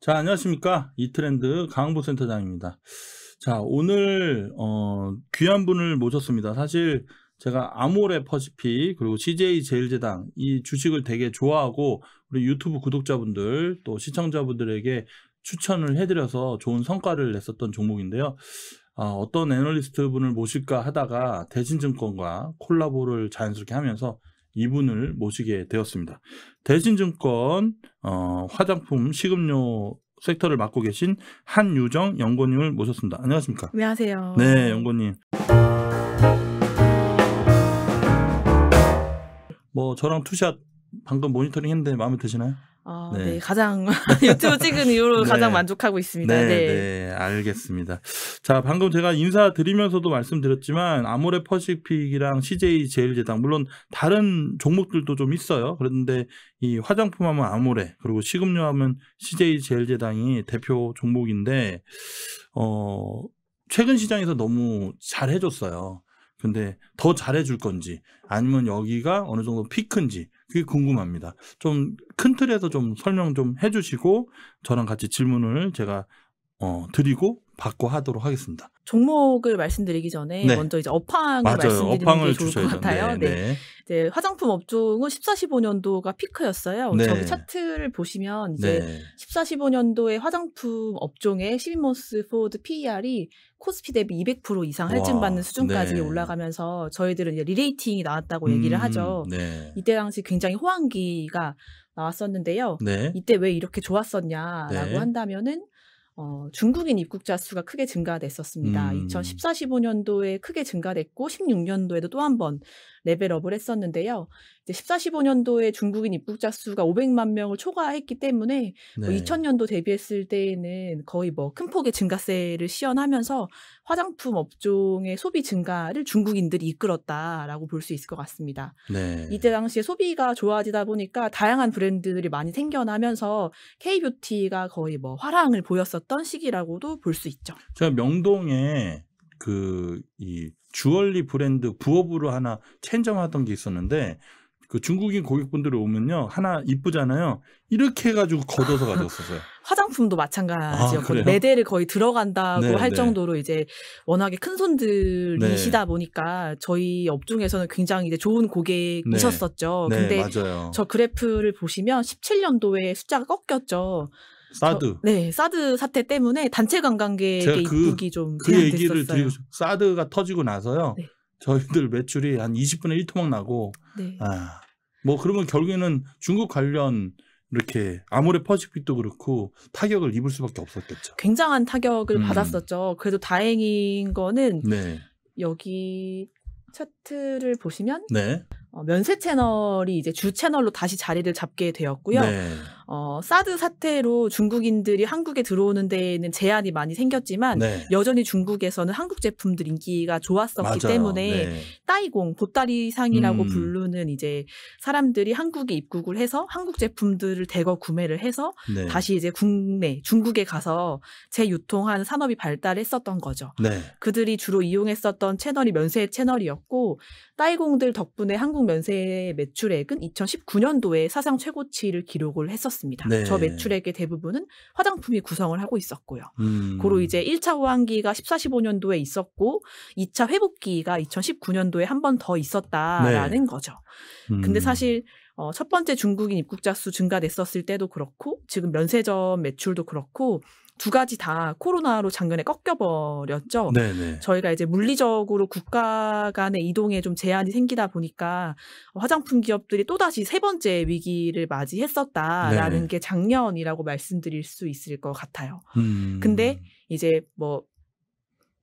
자, 안녕하십니까. 이트렌드 강보 센터장입니다. 자, 오늘, 어, 귀한 분을 모셨습니다. 사실 제가 아모레 퍼시피, 그리고 CJ 제일제당 이 주식을 되게 좋아하고, 우리 유튜브 구독자분들, 또 시청자분들에게 추천을 해드려서 좋은 성과를 냈었던 종목인데요. 어, 어떤 애널리스트 분을 모실까 하다가 대신증권과 콜라보를 자연스럽게 하면서 이분을 모시게 되었습니다. 대신증권 어, 화장품 식음료 섹터를 맡고 계신 한유정 연구원님을 모셨습니다. 안녕하십니까? 안녕하세요. 네, 연구원님. 뭐 저랑 투샷 방금 모니터링 했는데 마음에 드시나요? 아, 네. 네. 가장 유튜브 찍은 이후로 네. 가장 만족하고 있습니다. 네, 네, 네, 알겠습니다. 자, 방금 제가 인사드리면서도 말씀드렸지만 아모레 퍼시픽이랑 CJ 제일제당 물론 다른 종목들도 좀 있어요. 그런데 이 화장품 하면 아모레 그리고 식음료 하면 CJ 제일제당이 대표 종목인데 어 최근 시장에서 너무 잘 해줬어요. 근데 더 잘해줄 건지 아니면 여기가 어느 정도 피크인지 그게 궁금합니다. 좀 큰 틀에서 좀 설명 좀 해주시고 저랑 같이 질문을 제가 어, 드리고 받고 하도록 하겠습니다. 종목을 말씀드리기 전에 네. 먼저 이제 업황을 맞아요. 말씀드리는 업황을 게 좋을 주셔야죠. 것 같아요. 네, 네. 네. 화장품 업종은 14, 15년도가 피크였어요. 네. 저기 차트를 보시면 이제 14, 15년도에 화장품 업종의 시비모스 포드 PER이 코스피 대비 200% 이상 할증받는 수준까지 네. 올라가면서 저희들은 이제 리레이팅이 나왔다고 얘기를 음, 하죠. 이때 당시 굉장히 호황기가 나왔었는데요. 이때 왜 이렇게 좋았었냐라고 한다면은 어, 중국인 입국자 수가 크게 증가됐었습니다. 음. 2014, 15년도에 크게 증가됐고 16년도에도 또 한 번 레벨업을 했었는데요. 이제 14, 15년도에 중국인 입국자 수가 500만 명을 초과했기 때문에 뭐 네. 뭐 2000년도 대비했을 때에는 거의 뭐 큰 폭의 증가세를 시연하면서 화장품 업종의 소비 증가를 중국인들이 이끌었다라고 볼 수 있을 것 같습니다. 네. 이때 당시에 소비가 좋아지다 보니까 다양한 브랜드들이 많이 생겨나면서 K 뷰티가 거의 뭐 화랑을 보였었던 시기라고도 볼 수 있죠. 제가 명동에 그 이 주얼리 브랜드 부업으로 하나 챈인점하던게 있었는데 그 중국인 고객분들이 오면요 하나 이쁘잖아요 이렇게 해가지고 걷어서 가졌었어요. 화장품도 마찬가지였거든요. 아, 매대를 거의 들어간다고 네, 할 네. 정도로 이제 워낙에 큰 손들이시다 네. 보니까 저희 업종에서는 굉장히 이제 좋은 고객이셨었죠. 네. 네, 근데 맞아요. 저 그래프를 보시면 17년도에 숫자가 꺾였죠. 사드. 저, 네, 사드 사태 때문에 단체 관광객의 그, 입국이 좀 제한됐었어요. 그 얘기를 드리고 사드가 터지고 나서요. 네. 저희들 매출이 한 20분의 1토막 나고 네. 아, 뭐 그러면 결국에는 중국 관련 이렇게 아무래 퍼시픽도 그렇고 타격을 입을 수밖에 없었겠죠. 굉장한 타격을 음. 받았었죠. 그래도 다행인 거는 네. 여기 차트를 보시면 네. 어, 면세 채널이 이제 주 채널로 다시 자리를 잡게 되었고요. 네. 어, 사드 사태로 중국인들이 한국에 들어오는 데에는 제한이 많이 생겼지만 네. 여전히 중국에서는 한국 제품들 인기가 좋았었기 맞아요. 때문에 네. 따이공 보따리상이라고 음. 부르는 이제 사람들이 한국에 입국을 해서 한국 제품들을 대거 구매를 해서 네. 다시 이제 국내 중국에 가서 재유통한 산업이 발달했었던 거죠. 네. 그들이 주로 이용했었던 채널이 면세 채널이었고 따이공들 덕분에 한국 면세 매출액은 2019년도에 사상 최고치를 기록을 했었어요. 팔았습니다. 네. 저 매출액의 대부분은 화장품이 구성을 하고 있었고요. 음. 고로 이제 1차 호황기가 14, 15년도에 있었고 2차 회복기가 2019년도에 한 번 더 있었다라는 네. 거죠. 근데 음. 사실 어, 첫 번째 중국인 입국자 수 증가됐었을 때도 그렇고 지금 면세점 매출도 그렇고 두 가지 다 코로나로 작년에 꺾여버렸죠. 네네. 저희가 이제 물리적으로 국가 간의 이동에 좀 제한이 생기다 보니까 화장품 기업들이 또다시 세 번째 위기를 맞이했었다라는 네게 작년이라고 말씀드릴 수 있을 것 같아요. 음. 근데 이제 뭐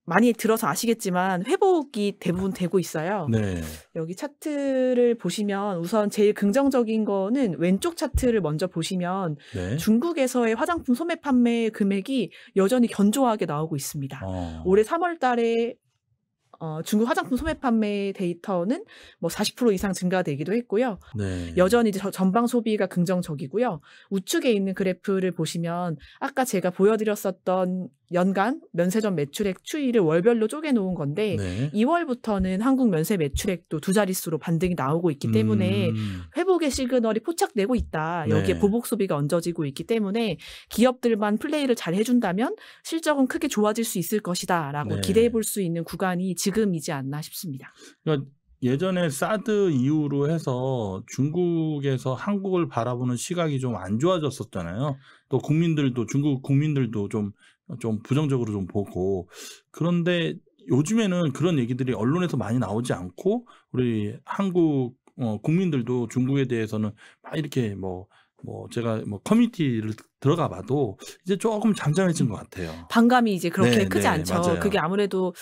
많이 들어서 아시겠지만 회복이 대부분 되고 있어요. 네. 여기 차트를 보시면 우선 제일 긍정적인 거는 왼쪽 차트를 먼저 보시면 네. 중국에서의 화장품 소매 판매 금액이 여전히 견조하게 나오고 있습니다. 어. 올해 3월 달에 어, 중국 화장품 소매 판매 데이터는 뭐 40% 이상 증가되기도 했고요. 네. 여전히 이제 전방 소비가 긍정적이고요. 우측에 있는 그래프를 보시면 아까 제가 보여드렸었던 연간 면세점 매출액 추이를 월별로 쪼개놓은 건데 네. 2월부터는 한국 면세 매출액도 두 자릿수로 반등이 나오고 있기 때문에 음. 회복의 시그널이 포착되고 있다. 여기에 네. 보복 소비가 얹어지고 있기 때문에 기업들만 플레이를 잘 해준다면 실적은 크게 좋아질 수 있을 것이다라고 네. 기대해 볼 수 있는 구간이 지금이지 않나 싶습니다. 그러니까 예전에 사드 이후로 해서 중국에서 한국을 바라보는 시각이 좀 안 좋아졌었잖아요. 또 국민들도 중국 국민들도 좀 어, 좀 부정적으로 좀 보고 그런데 요즘에는 그런 얘기들이 언론에서 많이 나오지 않고 우리 한국 어, 국민들도 중국에 대해서는 막 이렇게 뭐뭐 뭐 제가 뭐 커뮤니티를 들어가 봐도 이제 조금 잠잠해진 것 같아요. 반감이 이제 그렇게 네, 크지 네, 않죠. 맞아요. 그게 아무래도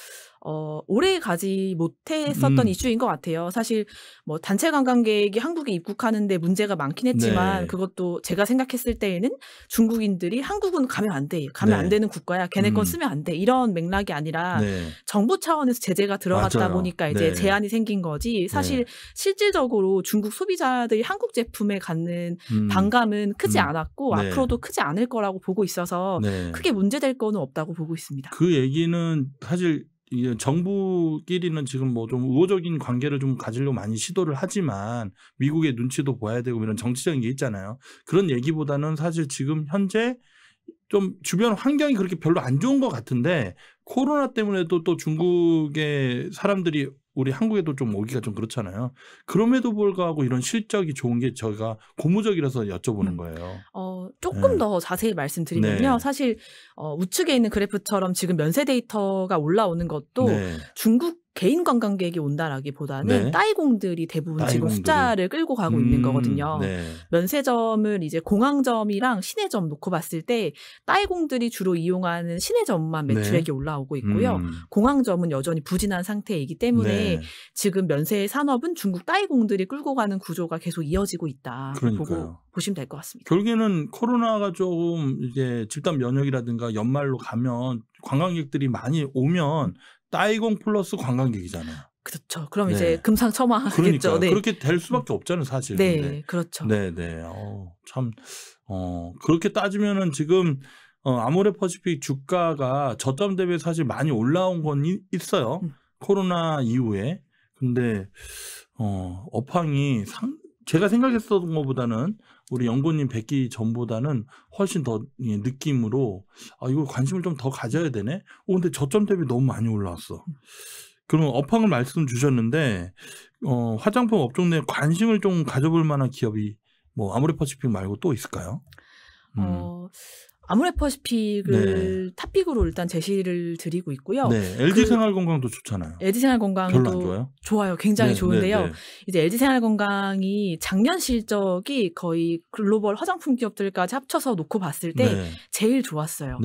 어, 오래 가지 못했었던 음. 이슈인 것 같아요. 사실 뭐 단체 관광객이 한국에 입국하는데 문제가 많긴 했지만 네. 그것도 제가 생각했을 때에는 중국인들이 한국은 가면 안 돼. 가면 네. 안 되는 국가야. 걔네 음. 건 쓰면 안 돼. 이런 맥락이 아니라 네. 정부 차원에서 제재가 들어갔다 맞아요. 보니까 이제 네. 제한이 생긴 거지. 사실 네. 실질적으로 중국 소비자들이 한국 제품에 갖는 음. 반감은 크지 음. 않았고 네. 앞으로도 크 크지 않을 거라고 보고 있어서 네. 크게 문제될 거는 없다고 보고 있습니다. 그 얘기는 사실 정부끼리는 지금 뭐 좀 우호적인 관계를 좀 가지려고 많이 시도를 하지만 미국의 눈치도 보아야 되고 이런 정치적인 게 있잖아요. 그런 얘기보다는 사실 지금 현재 좀 주변 환경이 그렇게 별로 안 좋은 것 같은데 코로나 때문에도 또 중국의 사람들이 우리 한국에도 좀 오기가 좀 그렇잖아요. 그럼에도 불구하고 이런 실적이 좋은 게 저희가 고무적이라서 여쭤보는 거예요. 어, 조금 네. 더 자세히 말씀드리면요. 네. 사실 어, 우측에 있는 그래프처럼 지금 면세 데이터가 올라오는 것도 네. 중국 개인 관광객이 온다라기보다는 네. 따이공들이 대부분 따이공들이. 지금 숫자를 끌고 가고 음, 있는 거거든요. 네. 면세점을 이제 공항점이랑 시내점 놓고 봤을 때 따이공들이 주로 이용하는 시내점만 네. 매출액이 네. 올라오고 있고요. 음. 공항점은 여전히 부진한 상태이기 때문에 네. 지금 면세 산업은 중국 따이공들이 끌고 가는 구조가 계속 이어지고 있다. 보고 보시면 될 것 같습니다. 결국에는 코로나가 조금 이제 집단 면역이라든가 연말로 가면 관광객들이 많이 오면 따이공 플러스 관광객이잖아요. 그렇죠. 그럼 네. 이제 금상첨화하겠죠. 그러니까 네. 그렇게 될 수밖에 없잖아요, 사실. 네, 근데. 그렇죠. 네, 네. 어, 참 어, 그렇게 따지면은 지금 어, 아모레퍼시픽 주가가 저점 대비 사실 많이 올라온 건 이, 있어요. 음. 코로나 이후에. 근데 어, 업황이 상 제가 생각했던 것보다는 우리 연구님 뵙기 전보다는 훨씬 더 느낌으로 아 이거 관심을 좀 더 가져야 되네. 어 근데 저점 대비 너무 많이 올라왔어. 음. 그럼 업황을 말씀 주셨는데 어 화장품 업종 내 관심을 좀 가져볼 만한 기업이 뭐아무리퍼시픽 말고 또 있을까요? 어, 음. 어 아무래퍼시픽을 네. 탑픽으로 일단 제시를 드리고 있고요. 네, LG 그 생활건강도 좋잖아요. LG 생활건강도 좋아요? 좋아요. 굉장히 네, 좋은데요. 네, 네. 이제 LG 생활건강이 작년 실적이 거의 글로벌 화장품 기업들까지 합쳐서 놓고 봤을 때 네. 제일 좋았어요.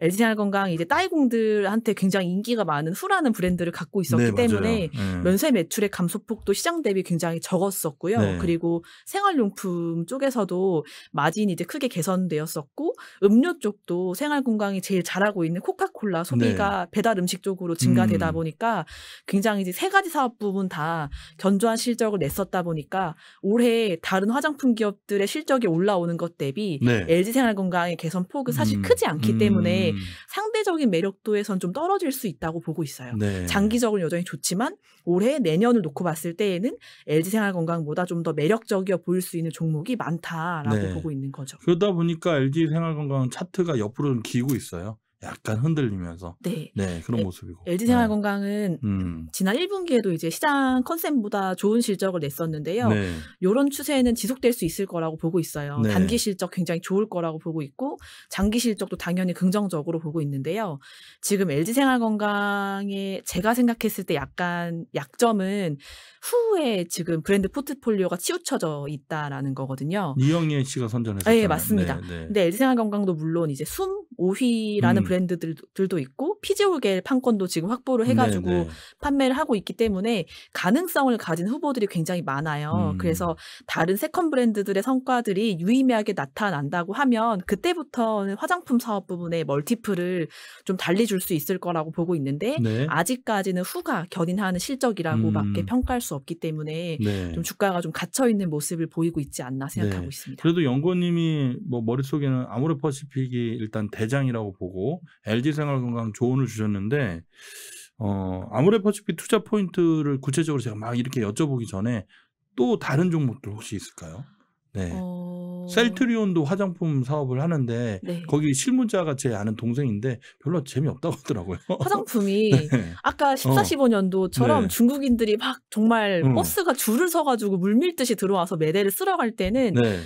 LG 네. 생활건강 이제 이 따이공들한테 굉장히 인기가 많은 후라는 브랜드를 갖고 있었기 때문에 면세 매출의 감소폭도 시장 대비 굉장히 적었었고요. 그리고 생활용품 쪽에서도 마진이 이제 크게 개선되었었고 음료 쪽도 생활 건강이 제일 잘하고 있는 코카콜라 소비가 네. 배달 음식 쪽으로 증가되다 음. 보니까 굉장히 이제 세 가지 사업 부분 다 견조한 실적을 냈었다 보니까 올해 다른 화장품 기업들의 실적이 올라오는 것 대비 네. LG 생활 건강의 개선 폭은 사실 음. 크지 않기 음. 때문에 상대적인 매력도에선 좀 떨어질 수 있다고 보고 있어요. 네. 장기적으로 여전히 좋지만 올해 내년을 놓고 봤을 때에는 LG 생활 건강보다 좀 더 매력적이어 보일 수 있는 종목이 많다라고 네. 보고 있는 거죠. 그러다 보니까 LG 생활 건강 차트가 옆으로 좀 기고 있어요. 약간 흔들리면서 네, 네 그런 에, 모습이고 LG 생활건강은 네. 음. 지난 1분기에도 이제 시장 컨셉보다 좋은 실적을 냈었는데요. 네. 이런 추세는 지속될 수 있을 거라고 보고 있어요. 네. 단기 실적 굉장히 좋을 거라고 보고 있고 장기 실적도 당연히 긍정적으로 보고 있는데요. 지금 LG 생활건강의 제가 생각했을 때 약간 약점은 후에 지금 브랜드 포트폴리오가 치우쳐져 있다라는 거거든요. 이영애 씨가 선전했어요. 네 아, 예, 맞습니다. 네, 네. 근데 LG 생활건강도 물론 이제 숨 오휘라는 음. 브랜드들도 있고 피지오겔 판권도 지금 확보를 네, 해가지고 네네. 판매를 하고 있기 때문에 가능성을 가진 후보들이 굉장히 많아요. 음. 그래서 다른 세컨 브랜드들의 성과들이 유의미하게 나타난다고 하면 그때부터는 화장품 사업 부분에 멀티플을 좀 달리 줄 수 있을 거라고 보고 있는데 네. 아직까지는 후가 견인하는 실적이라고밖에 음. 평가할 수 없기 때문에 네. 좀 주가가 좀 갇혀 있는 모습을 보이고 있지 않나 네. 생각하고 네. 있습니다. 그래도 연구원님이 뭐 머릿속에는 아모레퍼시픽이 일단 대 배장이라고 보고 LG 생활건강 조언을 주셨는데 어, 아무래퍼시픽 투자 포인트를 구체적으로 제가 막 이렇게 여쭤보기 전에 또 다른 종목들 혹시 있을까요? 네. 어... 셀트리온도 화장품 사업을 하는데 네. 거기 실무자가 제 아는 동생인데 별로 재미없다고 하더라고요. 화장품이 네. 아까 14, 어. 15년도처럼 네. 중국인들이 막 정말 음. 버스가 줄을 서가지고 물밀듯이 들어와서 매대를 쓸어갈 때는 네.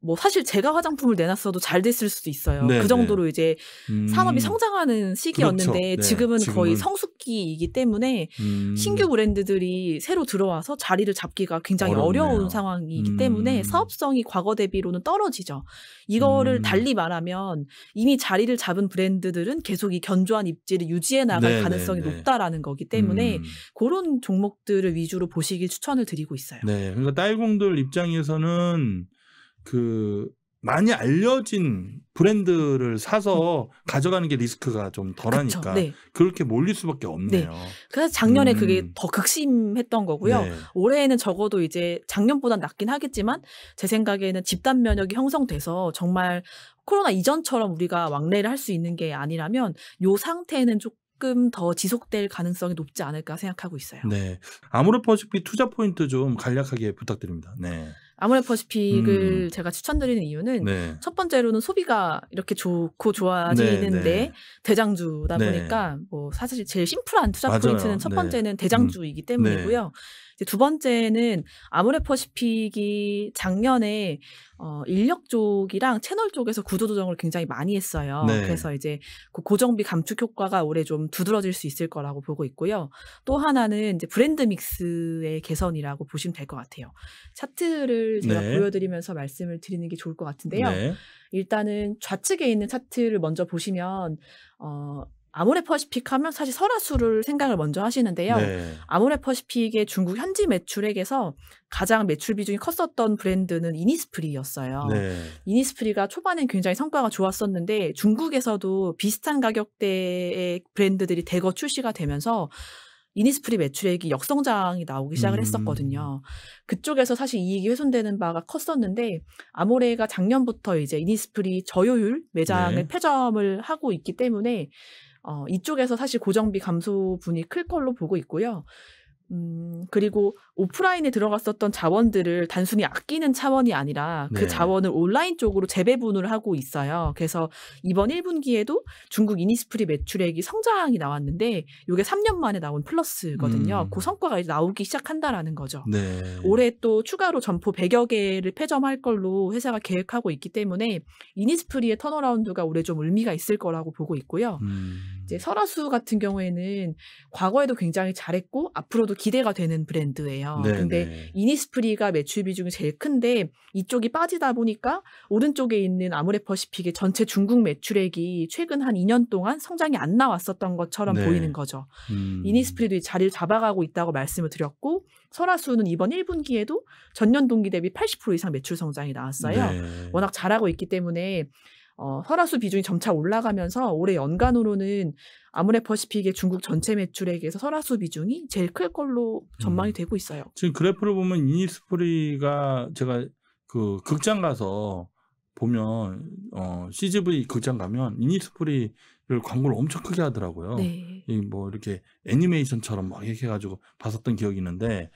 뭐 사실 제가 화장품을 내놨어도 잘 됐을 수도 있어요. 네, 그 정도로 네. 이제 음. 산업이 성장하는 그렇죠. 시기였는데 그렇죠. 네, 지금은, 지금은, 거의 성숙기이기 때문에 음. 신규 브랜드들이 새로 들어와서 자리를 잡기가 굉장히 어렵네요. 어려운 상황이기 음. 때문에 사업성이 과거 대비로는 떨어지죠. 이거를 음. 달리 말하면 이미 자리를 잡은 브랜드들은 계속 이 견조한 입지를 유지해 나갈 가능성이 높다라는 거기 때문에 그런 음. 종목들을 위주로 보시길 추천을 드리고 있어요. 네. 그러니까 딸공들 입장에서는 그 많이 알려진 브랜드를 사서 음. 가져가는 게 리스크가 좀 덜하니까 그 네. 그렇게 몰릴 수밖에 네. 없네요. 네. 그래서 작년에 음. 그게 더 극심했던 거고요. 네. 올해에는 적어도 이제 작년보다 낫긴 하겠지만 제 생각에는 집단 면역이 형성돼서 정말 코로나 이전처럼 우리가 왕래를 할 수 있는 게 아니라면 요 상태는 조금 조금 더 지속될 가능성이 높지 않을까 생각하고 있어요. 네. 아모레 퍼시픽 투자 포인트 좀 간략하게 부탁드립니다. 네. 아모레퍼시픽을 음. 제가 추천드리는 이유는 네. 첫 번째로는 소비가 이렇게 좋고 좋아지는데 네, 네. 대장주다 네. 보니까 뭐 사실 제일 심플한 투자 맞아요. 포인트는 첫 네. 번째는 음. 대장주이기 때문이고요. 두 번째는 아모레퍼시픽이 작년에 어, 인력 쪽이랑 채널 쪽에서 구조 조정을 굉장히 많이 했어요. 네. 그래서 이제 그 고정비 감축 효과가 올해 좀 두드러질 수 있을 거라고 보고 있고요. 또 하나는 이제 브랜드 믹스의 개선이라고 보시면 될 것 같아요. 차트를 제가 네. 보여드리면서 말씀을 드리는 게 좋을 것 같은데요. 네. 일단은 좌측에 있는 차트를 먼저 보시면 어, 아모레퍼시픽 하면 사실 설화수를 생각을 먼저 하시는데요. 네. 아모레퍼시픽의 중국 현지 매출액에서 가장 매출 비중이 컸었던 브랜드는 이니스프리였어요. 네. 이니스프리가 초반엔 굉장히 성과가 좋았었는데 중국에서도 비슷한 가격대의 브랜드들이 대거 출시가 되면서 이니스프리 매출액이 역성장이 나오기 시작을 음. 했었거든요. 음. 그쪽에서 사실 이익이 훼손되는 바가 컸었는데 아모레가 작년부터 이제 이니스프리 저효율 매장을 네. 폐점을 하고 있기 때문에 어, 이쪽에서 사실 고정비 감소분이 클 걸로 보고 있고요. 음, 그리고 오프라인에 들어갔었던 자원들을 단순히 아끼는 차원이 아니라 그 네. 자원을 온라인 쪽으로 재배분을 하고 있어요. 그래서 이번 1분기에도 중국 이니스프리 매출액이 성장이 나왔는데 이게 3년 만에 나온 플러스거든요. 음. 그 성과가 이제 나오기 시작한다라는 거죠. 네. 올해 또 추가로 점포 100여 개를 폐점할 걸로 회사가 계획하고 있기 때문에 이니스프리의 턴어라운드가 올해 좀 의미가 있을 거라고 보고 있고요. 음. 이제 설화수 같은 경우에는 과거에도 굉장히 잘했고 앞으로도 기대가 되는 브랜드예요. 네네. 근데 네. 이니스프리가 매출 비중이 제일 큰데 이쪽이 빠지다 보니까 오른쪽에 있는 아모레퍼시픽의 전체 중국 매출액이 최근 한 2년 동안 성장이 안 나왔었던 것처럼 네. 보이는 거죠. 음. 이니스프리도 자리를 잡아가고 있다고 말씀을 드렸고 설화수는 이번 1분기에도 전년 동기 대비 80% 이상 매출 성장이 나왔어요. 네. 워낙 잘하고 있기 때문에 어, 설화수 비중이 점차 올라가면서 올해 연간으로는 아모레퍼시픽의 중국 전체 매출액에서 설화수 비중이 제일 클 걸로 전망이 음. 되고 있어요. 지금 그래프를 보면 이니스프리가 제가 그 극장 가서 보면 어, CGV 극장 가면 이니스프리 광고를 엄청 크게 하더라고요. 네. 이뭐 이렇게 애니메이션처럼 막 이렇게 해가지고 봤었던 기억이 있는데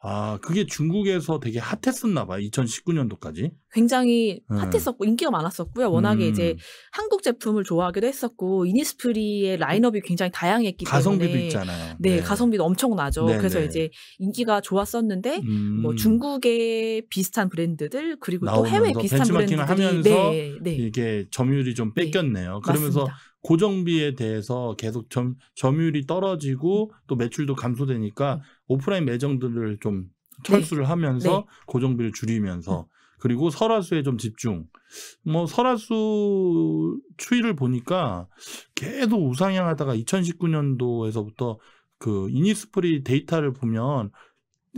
아 그게 중국에서 되게 핫했었나 봐요. 2019년도까지. 굉장히 네. 핫했었고 인기가 많았었고요. 워낙에 음. 이제 한국 제품을 좋아하기도 했었고 이니스프리의 라인업이 굉장히 다양했기 가성비도 때문에 가성비도 있잖아요. 네, 네, 가성비도 엄청나죠. 네 그래서 네. 이제 인기가 좋았었는데 뭐 음. 뭐 중국의 비슷한 브랜드들 그리고 또 해외 비슷한 브랜드들 하면서 네, 네, 이게 점유율이 좀 뺏겼네요. 그러면서 맞습니다. 고정비에 대해서 계속 점, 점유율이 떨어지고 음. 또 매출도 감소되니까 음. 오프라인 매장들을 좀 네. 철수를 네. 하면서 네. 고정비를 줄이면서 음. 그리고 설화수에 좀 집중. 뭐 설화수 추이를 보니까 계속 우상향하다가 2019년도에서부터 그 이니스프리 데이터를 보면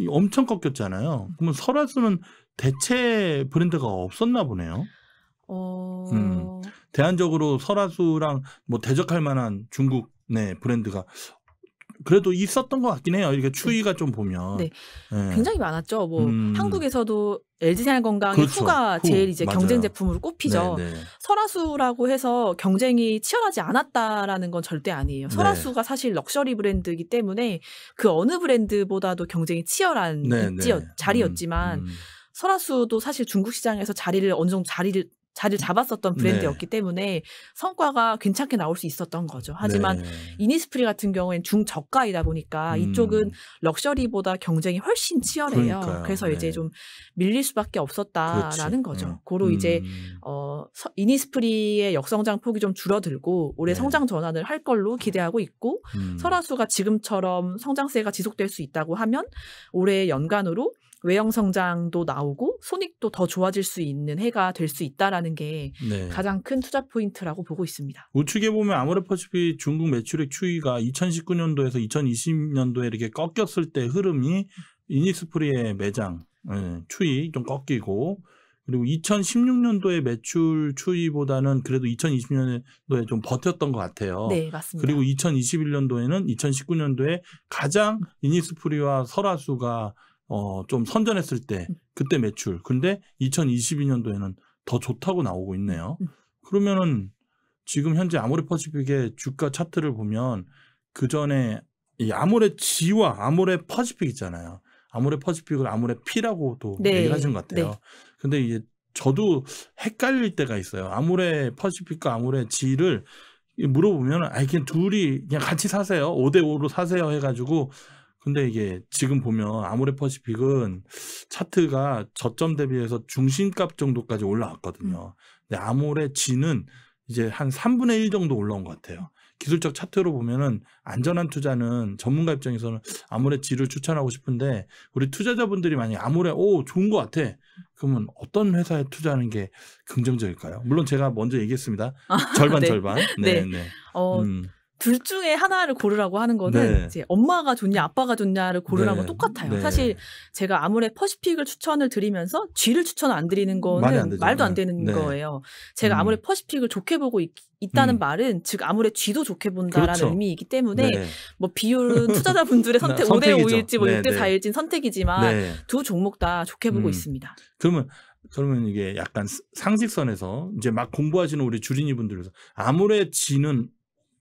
엄청 꺾였잖아요. 그러면 설화수는 대체 브랜드가 없었나 보네요. 음. 어. 대안적으로 설화수랑 뭐 대적할 만한 중국 내 브랜드가 그래도 있었던 것 같긴 해요. 이렇게 추위가좀 보면. 네. 예. 굉장히 많았죠. 뭐 음. 한국에서도 LG 생활건강의 그렇죠. 후가 후, 제일 이제 맞아요. 경쟁 제품으로 꼽히죠. 네, 네. 설화수라고 해서 경쟁이 치열하지 않았다라는 건 절대 아니에요. 네. 설화수가 사실 럭셔리 브랜드이기 때문에 그 어느 브랜드보다도 경쟁이 치열한 네, 네. 입지 자리였지만 음, 음. 설화수도 사실 중국 시장에서 자리를 어느 정도 자리를 자리를 음. 잡았었던 브랜드였기 네. 때문에 성과가 괜찮게 나올 수 있었던 거죠. 하지만 네. 이니스프리 같은 경우엔 중저가이다 보니까 음. 이쪽은 럭셔리보다 경쟁이 훨씬 치열해요. 그러니까요. 그래서 네. 이제 좀 밀릴 수밖에 그렇죠. 없었다라는 그렇지. 거죠. 음. 고로 음. 이제 어 이니스프리의 역성장 폭이 좀 줄어들고 올해 네. 성장 전환을 할 걸로 기대하고 있고 음. 설화수가 지금처럼 성장세가 지속될 수 있다고 하면 올해 연간으로 외형 성장도 나오고 손익도 더 좋아질 수 있는 해가 될 수 있다라는 게 네. 가장 큰 투자 포인트라고 보고 있습니다. 우측에 보면 아모레퍼시픽 중국 매출액 추이가 2019년도에서 2020년도에 이렇게 꺾였을 때 흐름이 이니스프리의 매장 예, 추이 좀 꺾이고 그리고 2016년도의 매출 추이보다는 그래도 2020년도에 좀 버텼던 것 같아요. 네, 맞습니다. 그리고 2021년도에는 2019년도에 가장 이니스프리와 설화수가 어, 좀 선전했을 때 음. 그때 매출. 근데 2022년도에는 더 좋다고 나오고 있네요. 음, 음. 그러면은 지금 현재 아모레 퍼시픽의 주가 차트를 보면 그 전에 이 아모레 지와 아모레 퍼시픽 있잖아요. 아모레 퍼시픽을 아모레 피라고도 네. 얘기를 하신 것 같아요. 네. 근데 이제 저도 헷갈릴 때가 있어요. 아모레 퍼시픽과 아모레 지를 물어보면 아 그냥 둘이 그냥 같이 사세요. 5대 5로 사세요 해 가지고 근데 이게 지금 보면 아모레퍼시픽은 차트가 저점 대비해서 중심값 정도까지 올라왔거든요. 음. 근데 아모레 지는 이제 한 3분의 1 정도 올라온 것 같아요. 기술적 차트로 보면은 안전한 투자는 전문가 입장에서는 아모레 지를 추천하고 싶은데 우리 투자자분들이 만약 아모레 오 좋은 것 같아 그러면 어떤 회사에 투자하는 게 긍정적일까요? 물론 제가 먼저 얘기했습니다. 아, 절반 네. 절반. 네, 네. 네. 어, 음. 둘 중에 하나를 고르라고 하는 거는 네. 이제 엄마가 좋냐 아빠가 좋냐를 고르라고 네. 똑같아요. 네. 사실 제가 아무래 퍼시픽을 추천을 드리면서 쥐를 추천 안 드리는 거는 안 말도 안 네. 되는 네. 거예요. 제가 음. 아무래 퍼시픽을 좋게 보고 있, 다는 음. 말은 즉 아무래 쥐도 좋게 본다라는 그렇죠. 의미이기 때문에 네. 뭐 비율은 투자자분들의 선택 5대 5일지 뭐 6대 4일지 선택이지만 두 종목 다 좋게 보고 음. 있습니다. 그러면 그러면 이게 약간 상식선에서 이제 막 공부하시는 우리 주린이 분들에서 아무래 쥐는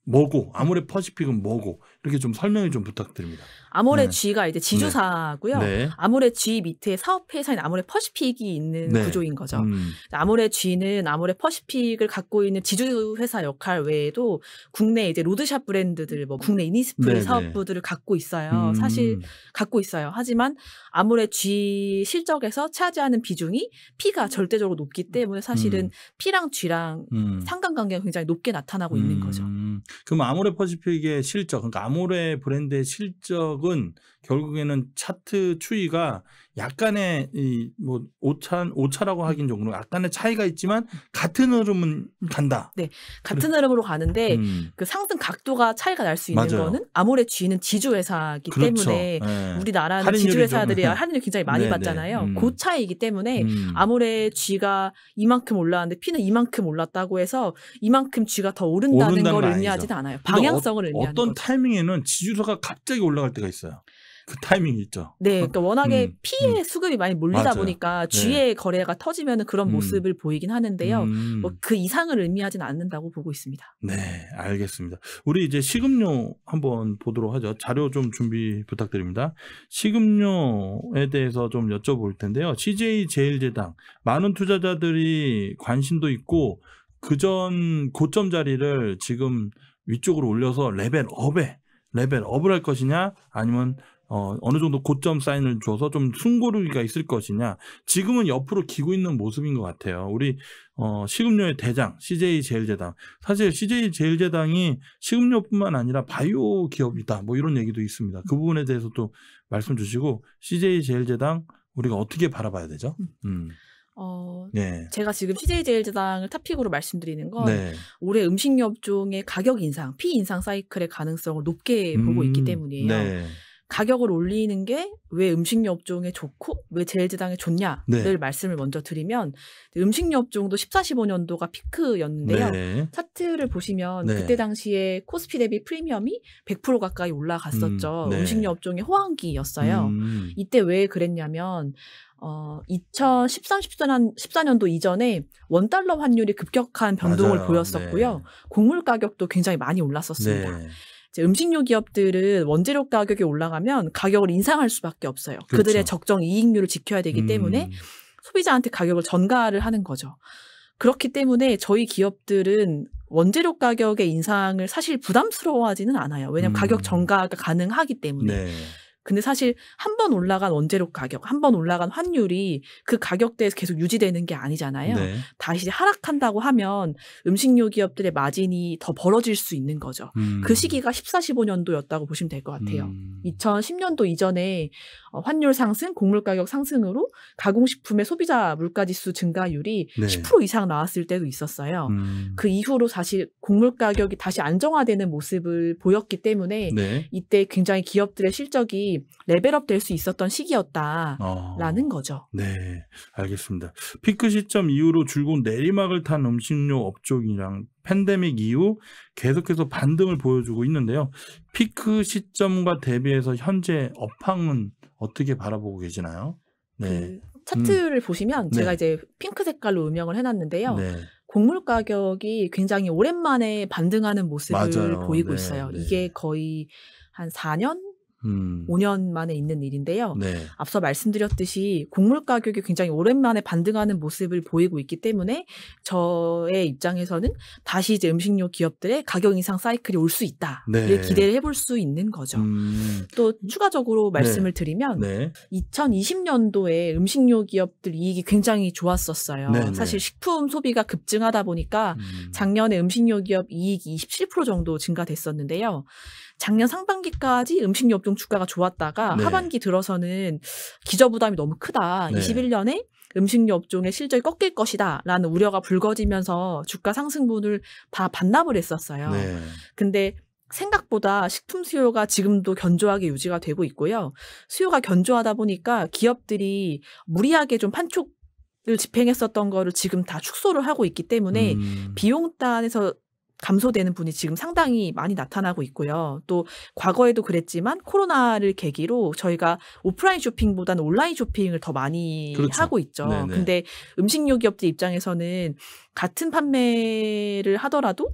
뭐고 아모레 퍼시픽은 뭐고 이렇게 좀 설명을 좀 부탁드립니다. 아모레 네. G가 이제 네. 지주사고요. 네. 아모레 G 밑에 사업회사인 아모레 퍼시픽이 있는 네. 구조인 거죠. 음. 아모레 G는 아모레 퍼시픽을 갖고 있는 지주회사 역할 외에도 국내 이제 로드샵 브랜드들 뭐 국내 이니스프리 네, 네. 사업부들을 갖고 있어요. 음. 사실 갖고 있어요. 하지만 아모레 G 실적에서 차지하는 비중이 P가 절대적으로 높기 때문에 사실은 음. P랑 G랑 음. 상관관계가 굉장히 높게 나타나고 있는 음. 거죠. 음. 그럼 아모레 퍼시픽의 실적, 그러니까 아모레 브랜드의 실적은 결국에는 차트 추이가 약간의 이뭐 오차 오차라고 음. 하긴 정도로 약간의 차이가 있지만 음. 같은 흐름은 간다. 네, 같은 흐름으로 가는데 음. 그 상승 각도가 차이가 날 수 있는 맞아요. 거는 아무래도 쥐는 지주회사이기 그렇죠. 때문에 예. 네. 우리나라는 지주회사들이 할인율 굉장히 많이 네, 네. 받잖아요. 네. 음. 그 차이이기 때문에 음. 아무래 쥐가 이만큼 올라왔는데 피는 이만큼 올랐다고 해서 이만큼 쥐가 더 오른다는, 오른다는 걸 의미하진 지 않아요. 어, 방향성을 어, 의미하는 어떤 거죠. 타이밍에는 지주사가 갑자기 올라갈 때가 있어요. 그 타이밍이 있죠. 네, 어? 그러니까 워낙에 음, 피해 음. 수급이 많이 몰리다 맞아요. 보니까 주의 네. 거래가 터지면 그런 음. 모습을 음. 보이긴 하는데요. 음. 뭐그 이상을 의미하진 않는다고 보고 있습니다. 네, 알겠습니다. 우리 이제 시급료 한번 보도록 하죠. 자료 좀 준비 부탁드립니다. 시급료에 대해서 좀 여쭤볼 텐데요. CJ 제일제당 많은 투자자들이 관심도 있고 그전 고점 자리를 지금 위쪽으로 올려서 레벨 업에 레벨 업을 할 것이냐 아니면 어, 어느 정도 고점 사인을 줘서 좀 숨고르기가 있을 것이냐. 지금은 옆으로 기고 있는 모습인 것 같아요. 우리, 어, 식음료의 대장, CJ제일제당. 사실 CJ제일제당이 식음료뿐만 아니라 바이오 기업이다. 뭐 이런 얘기도 있습니다. 그 부분에 대해서도 말씀 주시고, CJ제일제당 우리가 어떻게 바라봐야 되죠? 음. 음. 어, 네. 제가 지금 CJ제일제당을 탑픽으로 말씀드리는 건 네. 올해 음식업종의 가격 인상, 피 인상 사이클의 가능성을 높게 음, 보고 있기 음, 때문이에요. 네. 가격을 올리는 게 왜 음식료 업종에 좋고 왜 제일제당에 좋냐를 네. 말씀을 먼저 드리면 음식료 업종도 14, 15년도가 피크였는데요. 네. 차트를 보시면 네. 그때 당시에 코스피 대비 프리미엄이 100% 가까이 올라갔었죠. 음, 네. 식료 업종의 호황기였어요. 음. 이때 왜 그랬냐면 어, 2013, 14년, 14년도 이전에 원달러 환율이 급격한 변동을 맞아요. 보였었고요. 네. 곡물 가격도 굉장히 많이 올랐었습니다. 네. 음식료 기업들은 원재료 가격이 올라가면 가격을 인상할 수밖에 없어요. 그렇죠. 그들의 적정 이익률을 지켜야 되기 음. 때문에 소비자한테 가격을 전가를 하는 거죠. 그렇기 때문에 저희 기업들은 원재료 가격의 인상을 사실 부담스러워하지는 않아요. 왜냐하면 음. 가격 전가가 가능하기 때문에. 네. 근데 사실 한 번 올라간 원재료 가격, 한 번 올라간 환율이 그 가격대에서 계속 유지되는 게 아니잖아요. 네. 다시 하락한다고 하면 음식료 기업들의 마진이 더 벌어질 수 있는 거죠. 그 음. 그 시기가 14, 15년도였다고 보시면 될 것 같아요. 음. 2010년도 이전에 어, 환율 상승, 곡물 가격 상승으로 가공식품의 소비자 물가지수 증가율이 네. 10% 이상 나왔을 때도 있었어요. 음. 그 이후로 사실 곡물 가격이 다시 안정화되는 모습을 보였기 때문에 네. 이때 굉장히 기업들의 실적이 레벨업 될 수 있었던 시기였다라는 어. 거죠. 네, 알겠습니다. 피크 시점 이후로 줄곧 내리막을 탄 음식료 업종이랑 팬데믹 이후 계속해서 반등을 보여주고 있는데요. 피크 시점과 대비해서 현재 업황은 어떻게 바라보고 계시나요? 네. 그 음. 차트를 음. 보시면 네. 제가 이제 핑크 색깔로 음영을 해놨는데요. 네. 곡물 가격이 굉장히 오랜만에 반등하는 모습을 맞아요. 보이고 네, 있어요. 네. 이게 거의 한 4년 음. 5년 만에 있는 일인데요. 네. 앞서 말씀드렸듯이 곡물 가격이 굉장히 오랜만에 반등하는 모습을 보이고 있기 때문에 저의 입장에서는 다시 이제 음식료 기업들의 가격 인상 사이클이 올 수있다 네. 기대를 해볼 수 있는 거죠. 음. 또 추가적으로 네. 말씀을 네. 드리면 2020년도에 음식료 기업들 이익이 굉장히 좋았었어요. 네, 네. 사실 식품 소비가 급증하다 보니까 음. 작년에 음식료 기업 이익이 27% 정도 증가됐었는데요. 작년 상반기까지 음식 업종 주가가 좋았다가 네. 하반기 들어서는 기저 부담이 너무 크다. 네. 21년에 음식료 업종의 실적이 꺾일 것이다라는 우려가 불거지면서 주가 상승분을 다 반납을 했었어요. 네. 근데 생각보다 식품 수요가 지금도 견조하게 유지가 되고 있고요. 수요가 견조하다 보니까 기업들이 무리하게 좀 판촉 을 집행했었던 거를 지금 다 축소를 하고 있기 때문에 음. 비용단에서 감소되는 분이 지금 상당히 많이 나타나고 있고요. 또 과거에도 그랬지만 코로나를 계기로 저희가 오프라인 쇼핑보다는 온라인 쇼핑을 더 많이 그렇죠. 하고 있죠. 네네. 근데 음식료 기업들 입장에서는 같은 판매를 하더라도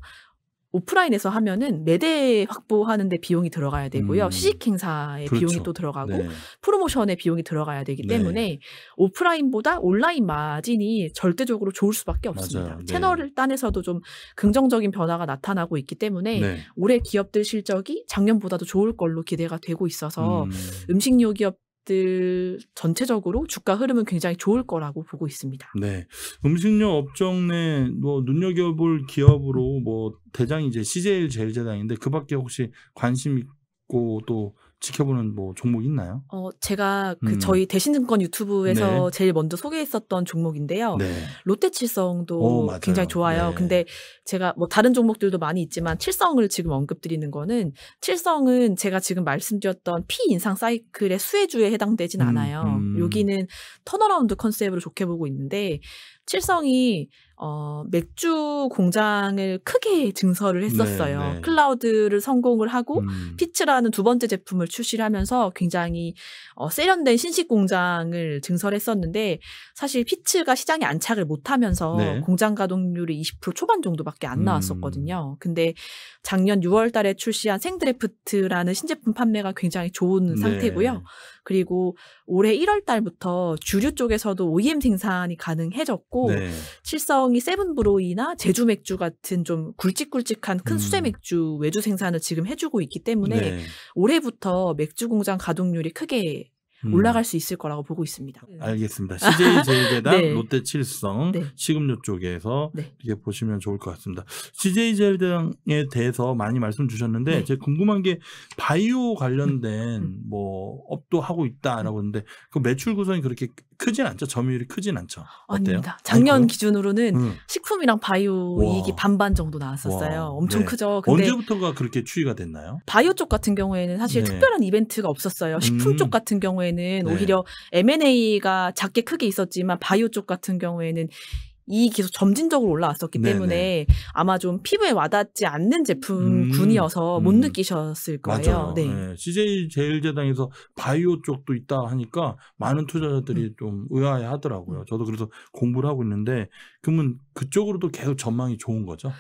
오프라인에서 하면은 매대 확보하는데 비용이 들어가야 되고요. 음. 시식 행사에 그렇죠. 비용이 또 들어가고 네. 프로모션에 비용이 들어가야 되기 네. 때문에 오프라인보다 온라인 마진이 절대적으로 좋을 수밖에 없습니다. 네. 채널을 단에서도 좀 긍정적인 변화가 나타나고 있기 때문에 네. 올해 기업들 실적이 작년보다도 좋을 걸로 기대가 되고 있어서 음. 식료 기업 것들 전체적으로 주가 흐름은 굉장히 좋을 거라고 보고 있습니다. 네. 음식료 업종 내 뭐 눈여겨볼 기업으로 뭐 대장이 이제 c j 제일제당인데 그 밖에 혹시 관심 있고 또 지켜보는 뭐 종목 있나요? 어, 제가 그 음. 저희 대신증권 유튜브에서 네. 제일 먼저 소개했었던 종목인데요. 네. 롯데칠성도 오, 굉장히 좋아요. 네. 근데 제가 뭐 다른 종목들도 많이 있지만 칠성을 지금 언급드리는 거는 칠성은 제가 지금 말씀드렸던 피 인상 사이클의 수혜주에 해당되진 음, 않아요. 음, 음. 여기는 턴어라운드 컨셉으로 좋게 보고 있는데 칠성이 어, 맥주 공장을 크게 증설을 네, 했었어요. 네, 네. 클라우드를 성공을 하고 음. 피츠라는 두 번째 제품을 출시를 하면서 굉장히 어, 세련된 신식 공장을 증설했었는데 사실 피츠가 시장에 안착을 못하면서 네. 공장 가동률이 20% 초반 정도밖에 안 음. 나왔었거든요. 음. 근데 작년 6월달에 출시한 생드래프트라는 신제품 판매가 굉장히 좋은 네. 상태고요. 그리고 올해 1월 달부터 주류 쪽에서도 OEM 생산이 가능해졌고 네. 칠성이 세븐브로이나 제주 맥주 같은 좀 굵직굵직한 큰 음. 수제 맥주 외주 생산을 지금 해주고 있기 때문에 네. 올해부터 맥주 공장 가동률이 크게 음. 올라갈 수 있을 거라고 보고 있습니다. 네. 알겠습니다. CJ 제일제당, 네. 롯데칠성, 네. 식음료 쪽에서 네. 이렇게 보시면 좋을 것 같습니다. CJ 제일제당에 대해서 많이 말씀 주셨는데 네. 제가 궁금한 게 바이오 관련된 뭐 업도 하고 있다라고 했는데 그 매출 구성이 그렇게 크진 않죠. 점유율이 크진 않죠. 어때요? 아닙니다. 작년 아니, 기준으로는 음. 식품이랑 바이오 와. 이익이 반반 정도 나왔었어요. 와. 엄청 네. 크죠. 근데 언제부터가 그렇게 추이가 됐나요? 바이오 쪽 같은 경우에는 사실 네. 특별한 이벤트가 없었어요. 식품 음. 쪽 같은 경우에는 네. 오히려 M&A가 작게 크게 있었지만 바이오 쪽 같은 경우에는 이 계속 점진적으로 올라왔었기 네네. 네. 때문에 아마 좀 피부에 와닿지 않는 제품군이어서 음, 못 음. 느끼셨을 거예요. 맞아요. 네. 네. CJ 제일제당에서 바이오 쪽도 있다 하니까 많은 투자자들이 음. 좀 의아해 하더라고요. 음. 저도 그래서 공부를 하고 있는데 그러면 그쪽으로도 계속 전망이 좋은 거죠?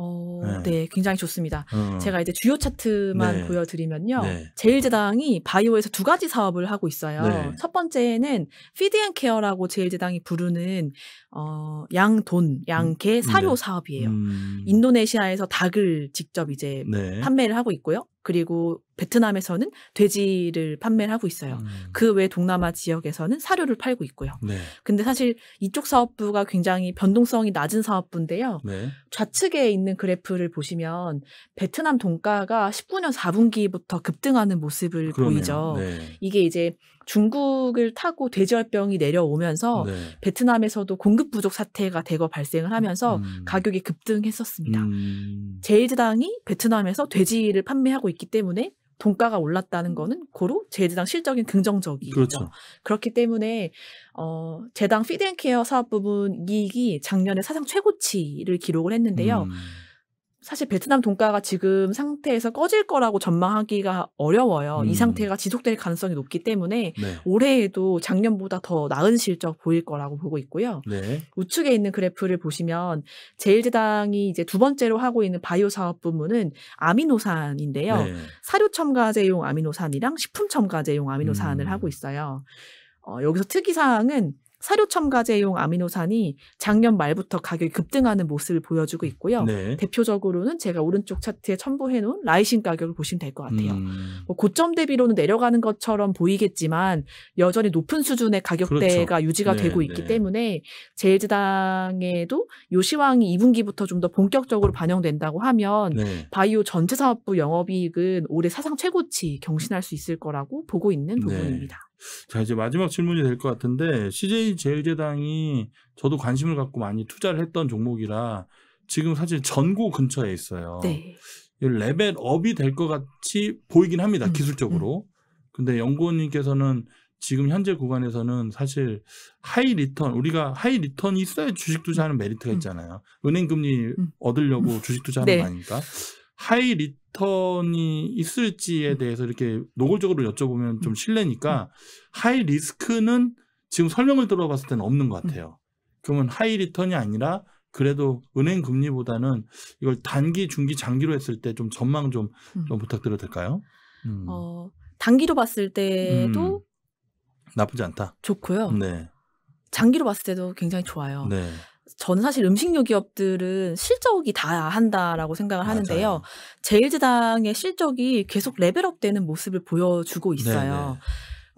어, 네. 네, 굉장히 좋습니다. 어. 제가 이제 주요 차트만 네. 보여드리면요. 네. 제일제당이 바이오에서 두 가지 사업을 하고 있어요. 네. 첫 번째는 피디앤 케어라고 제일제당이 부르는 어, 양돈, 양개 음, 사료 네. 사업이에요. 음. 인도네시아에서 닭을 직접 이제 네. 판매를 하고 있고요. 그리고 베트남에서는 돼지를 판매를 하고 있어요. 음. 그외 동남아 지역에서는 사료를 팔고 있고요. 네. 근데 사실 이쪽 사업부가 굉장히 변동성이 낮은 사업부인데요. 네. 좌측에 있는 그래프를 보시면 베트남 돈가가 19년 4분기부터 급등하는 모습을 그러네요. 보이죠. 네. 이게 이제 중국을 타고 돼지열병이 내려오면서 네. 베트남에서도 공급 부족 사태가 대거 발생을 하면서 음. 가격이 급등했었습니다. 음. 제일제당이 베트남에서 돼지를 판매하고 있기 때문에 돈가가 올랐다는 거는 고로 제일제당 실적인 긍정적이죠. 그렇죠. 그렇기 때문에 어 제당 피드앤케어 사업 부분 이익이 작년에 사상 최고치를 기록을 했는데요. 음. 사실 베트남 돈가가 지금 상태에서 꺼질 거라고 전망하기가 어려워요. 음. 이 상태가 지속될 가능성이 높기 때문에 네. 올해에도 작년보다 더 나은 실적 보일 거라고 보고 있고요. 네. 우측에 있는 그래프를 보시면 제일제당이 이제 두 번째로 하고 있는 바이오 사업 부문은 아미노산인데요. 네. 사료 첨가제용 아미노산이랑 식품 첨가제용 아미노산을 음. 하고 있어요. 어, 여기서 특이사항은 사료 첨가제용 아미노산이 작년 말부터 가격이 급등하는 모습을 보여주고 음, 있고요. 네. 대표적으로는 제가 오른쪽 차트에 첨부해 놓은 라이신 가격을 보시면 될 것 같아요. 음. 뭐 고점 대비로는 내려가는 것처럼 보이겠지만 여전히 높은 수준의 가격대가 그렇죠. 유지가 네, 되고 네. 있기 네. 때문에 제일제당에도 요시황이 2분기부터 좀 더 본격적으로 반영된다고 하면 네. 바이오 전체 사업부 영업이익은 올해 사상 최고치 경신할 수 있을 거라고 보고 있는 네. 부분입니다. 자, 이제 마지막 질문이 될 것 같은데, CJ 제일제당이 저도 관심을 갖고 많이 투자를 했던 종목이라 지금 사실 전고 근처에 있어요. 네. 레벨업이 될 것 같이 보이긴 합니다, 음, 기술적으로. 음. 근데 연구원님께서는 지금 현재 구간에서는 사실 하이 리턴 우리가 하이 리턴이 있어야 주식 투자하는 메리트가 음, 음. 있잖아요. 음. 은행 금리 음. 얻으려고 주식 투자하는 네. 거 아닙니까? 하이 리 패턴이 있을지에 음. 대해서 이렇게 노골적으로 여쭤보면 좀 음. 실례니까 음. 하이 리스크는 지금 설명을 들어봤을 때는 없는 것 같아요. 그러면 하이 리턴이 아니라 그래도 은행 금리보다는 이걸 단기, 중기, 장기로 했을 때 좀 전망 좀, 좀 부탁드려도 될까요? 음. 어, 단기로 봤을 때도 음, 나쁘지 않다. 좋고요. 네. 장기로 봤을 때도 굉장히 좋아요. 네. 저는 사실 음식료 기업들은 실적이 다 한다라고 생각을 맞아요. 하는데요. 제일즈당의 실적이 계속 레벨업되는 모습을 보여주고 네, 네. 있어요. 네네.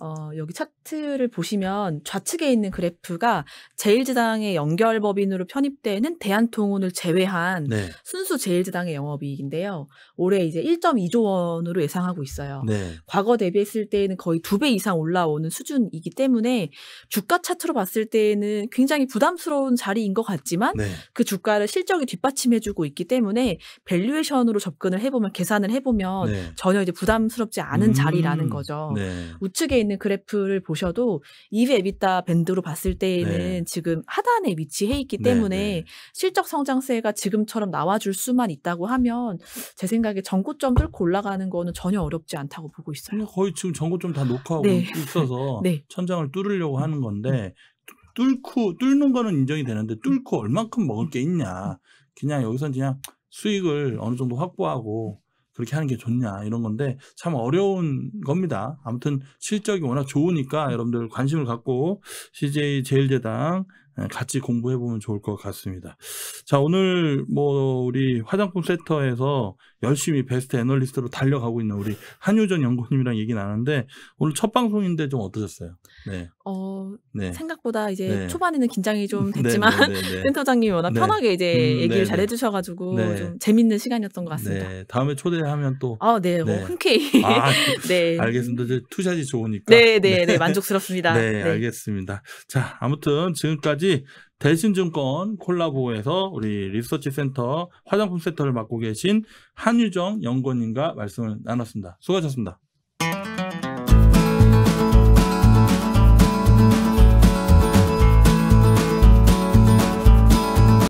어, 여기 차트를 보시면 좌측에 있는 그래프가 제일제당의 연결법인으로 편입되는 대한통운을 제외한 네. 순수 제일제당의 영업이익인데요. 올해 이제 1.2조 원으로 예상하고 있어요. 네. 과거 대비했을 때에는 거의 두 배 이상 올라오는 수준이기 때문에 주가 차트로 봤을 때에는 굉장히 부담스러운 자리인 것 같지만 네. 그 주가를 실적이 뒷받침해주고 있기 때문에 밸류에이션으로 접근을 해보면 계산을 해보면 네. 전혀 이제 부담스럽지 않은 음. 자리라는 거죠. 네. 우측에 있는 있는 그래프를 보셔도 이브 에비타 밴드로 봤을 때에는 네. 지금 하단에 위치해 있기 네, 때문에 네, 네. 실적 성장세가 지금처럼 나와줄 수만 있다고 하면 제 생각에 전고점 뚫고 올라가는 거는 전혀 어렵지 않다고 보고 있어요. 거의 지금 전고점 다 녹화하고 네. 있어서 네. 천장을 뚫으려고 하는 건데 음. 뚫고 뚫는 거는 인정이 되는데 뚫고 얼만큼 먹을 게 있냐. 그냥 여기서 그냥 수익을 어느 정도 확보하고 그렇게 하는 게 좋냐 이런 건데 참 어려운 겁니다. 아무튼 실적이 워낙 좋으니까 여러분들 관심을 갖고 CJ 제일제당 예, 같이 공부해 보면 좋을 것 같습니다. 자, 오늘 뭐 우리 화장품 센터에서 열심히 베스트 애널리스트로 달려가고 있는 우리 한효전 연구님이랑 얘기 나는데 오늘 첫 방송인데 좀 어떠셨어요? 네. 어, 네. 생각보다 이제 네. 초반에는 긴장이 좀 네, 됐지만 네, 네, 센터장님이 워낙 편하게 이제 음, 얘기를 잘 해주셔 가지고 좀 재밌는 시간이었던 것 같습니다. 다음에 초대하면 또 아, 네. 뭐 흔쾌히. 아, 그 네. 알겠습니다. 투샷이 좋으니까. 네, 네, 네. 만족스럽습니다. 네, 알겠습니다. 자, 아무튼 지금까지 대신증권 콜라보에서 우리 리서치 센터 화장품 센터를 맡고 계신 한유정 연구원님과 말씀을 나눴습니다. 수고하셨습니다.